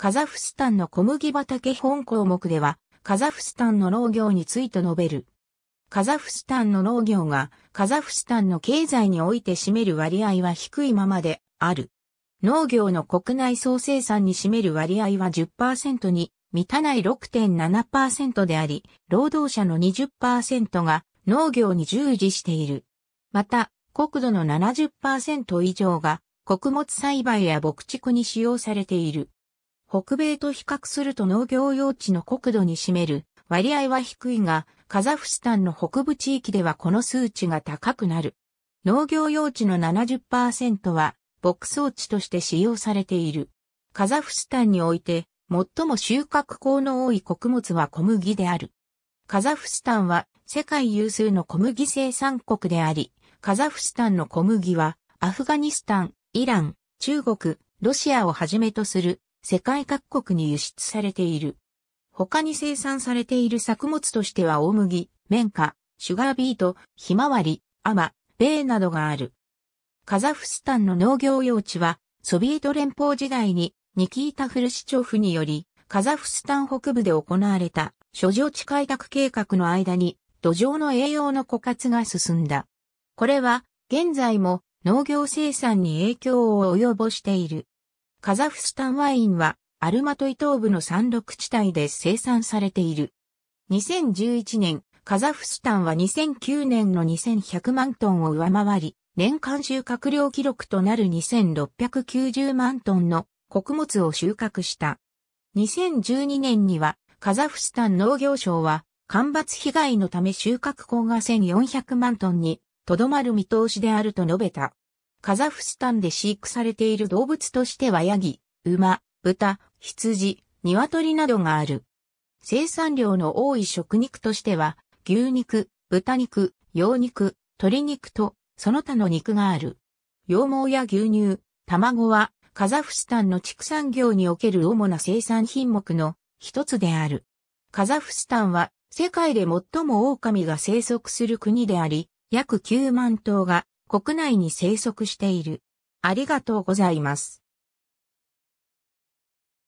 カザフスタンの小麦畑本項目では、カザフスタンの農業について述べる。カザフスタンの農業がカザフスタンの経済において占める割合は低いままである。農業の国内総生産に占める割合は10%に満たない6.7%であり、労働者の20%が農業に従事している。また、国土の70%以上が穀物栽培や牧畜に使用されている。北米と比較すると農業用地の国土に占める割合は低いが、カザフスタンの北部地域ではこの数値が高くなる。農業用地の70%は牧草地として使用されている。カザフスタンにおいて最も収穫口の多い穀物は小麦である。カザフスタンは世界有数の小麦生産国であり、カザフスタンの小麦はアフガニスタン、イラン、中国、ロシアをはじめとする世界各国に輸出されている。他に生産されている作物としては大麦、綿花、シュガービート、ひまわり、アマ、ベーなどがある。カザフスタンの農業用地は、ソビエト連邦時代にニキータ・フルシチョフにより、カザフスタン北部で行われた、諸城地開拓計画の間に、土壌の栄養の枯渇が進んだ。これは、現在も農業生産に影響を及ぼしている。カザフスタンワインは、アルマトイ東部の山麓地帯で生産されている。2011年、カザフスタンは2009年の2100万トンを上回り、年間収穫量記録となる2690万トンの穀物を収穫した。2012年には、カザフスタン農業省は、干ばつ被害のため収穫口が1400万トンに、とどまる見通しであると述べた。カザフスタンで飼育されている動物としてはヤギ、馬、豚、羊、鶏などがある。生産量の多い食肉としては、牛肉、豚肉、羊肉、鶏肉と、その他の肉がある。羊毛や牛乳、卵は、カザフスタンの畜産業における主な生産品目の一つである。カザフスタンは、世界で最も狼が生息する国であり、約9万頭が国内に生息している。ありがとうございます。